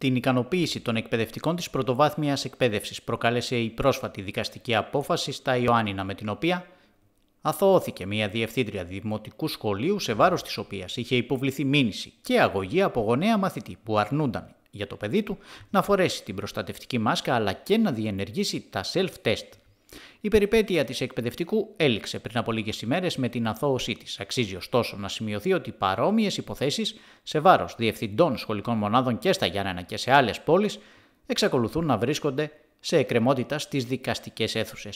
Την ικανοποίηση των εκπαιδευτικών της πρωτοβάθμιας εκπαίδευσης προκάλεσε η πρόσφατη δικαστική απόφαση στα Ιωάννινα, με την οποία αθωώθηκε μια διευθύντρια δημοτικού σχολείου σε βάρος της οποίας είχε υποβληθεί μήνυση και αγωγή από γονέα μαθητή που αρνούνταν για το παιδί του να φορέσει την προστατευτική μάσκα αλλά και να διενεργήσει τα self-test η περιπέτεια της εκπαιδευτικού έληξε πριν από λίγες ημέρες με την αθώωσή της. Αξίζει ωστόσο να σημειωθεί ότι παρόμοιες υποθέσεις σε βάρος διευθυντών σχολικών μονάδων και στα Γιάννενα και σε άλλες πόλεις εξακολουθούν να βρίσκονται σε εκκρεμότητα στις δικαστικές αίθουσες.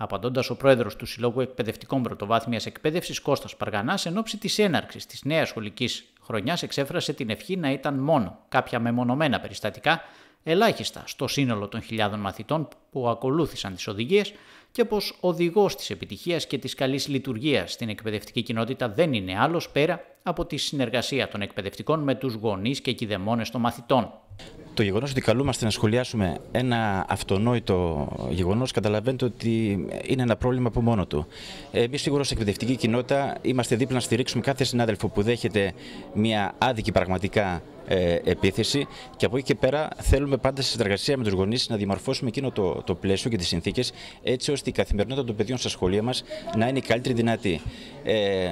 Απαντώντας ο πρόεδρος του Συλλόγου Εκπαιδευτικών Πρωτοβάθμιας Εκπαίδευσης Κώστας Παργανάς, εν ώψη της έναρξης της νέας σχολικής χρονιάς, εξέφρασε την ευχή να ήταν μόνο κάποια μεμονωμένα περιστατικά ελάχιστα στο σύνολο των χιλιάδων μαθητών που ακολούθησαν τις οδηγίες και πως οδηγός της επιτυχίας και της καλής λειτουργίας στην εκπαιδευτική κοινότητα δεν είναι άλλος πέρα από τη συνεργασία των εκπαιδευτικών με τους γονείς και κηδεμόνες των μαθητών το γεγονός ότι καλούμαστε να σχολιάσουμε ένα αυτονόητο γεγονός, καταλαβαίνετε ότι είναι ένα πρόβλημα από μόνο του. Εμείς σίγουρα ως εκπαιδευτική κοινότητα είμαστε δίπλα να στηρίξουμε κάθε συνάδελφο που δέχεται μια άδικη πραγματικά ε, επίθεση και από εκεί και πέρα θέλουμε πάντα σε συνεργασία με τους γονείς να διαμορφώσουμε εκείνο το, το πλαίσιο και τις συνθήκες έτσι ώστε η καθημερινότητα των παιδιών στα σχολεία μας να είναι η καλύτερη δυνατή. Ε,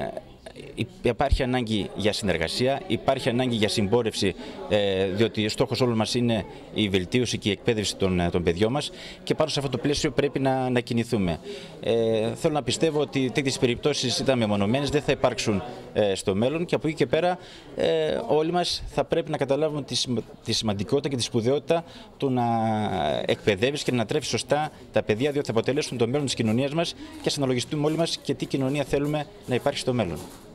υπάρχει ανάγκη για συνεργασία, υπάρχει ανάγκη για συμπόρευση, ε, διότι ο στόχος όλων μας είναι η βελτίωση και η εκπαίδευση των, ε, των παιδιών μας και πάνω σε αυτό το πλαίσιο πρέπει να, να κινηθούμε. Ε, θέλω να πιστεύω ότι τέτοιες περιπτώσεις ήταν μεμονωμένες, δεν θα υπάρξουν ε, στο μέλλον και από εκεί και πέρα ε, όλοι μας θα πρέπει να καταλάβουμε τη, σημαντικότητα και τη σπουδαιότητα του να εκπαιδεύεις και να τρέφεις σωστά τα παιδιά, διότι θα αποτελέσουν το μέλλον της κοινωνίας μας και συναλογιστούμε όλοι μας και τι κοινωνία θέλουμε να υπάρχει στο μέλλον.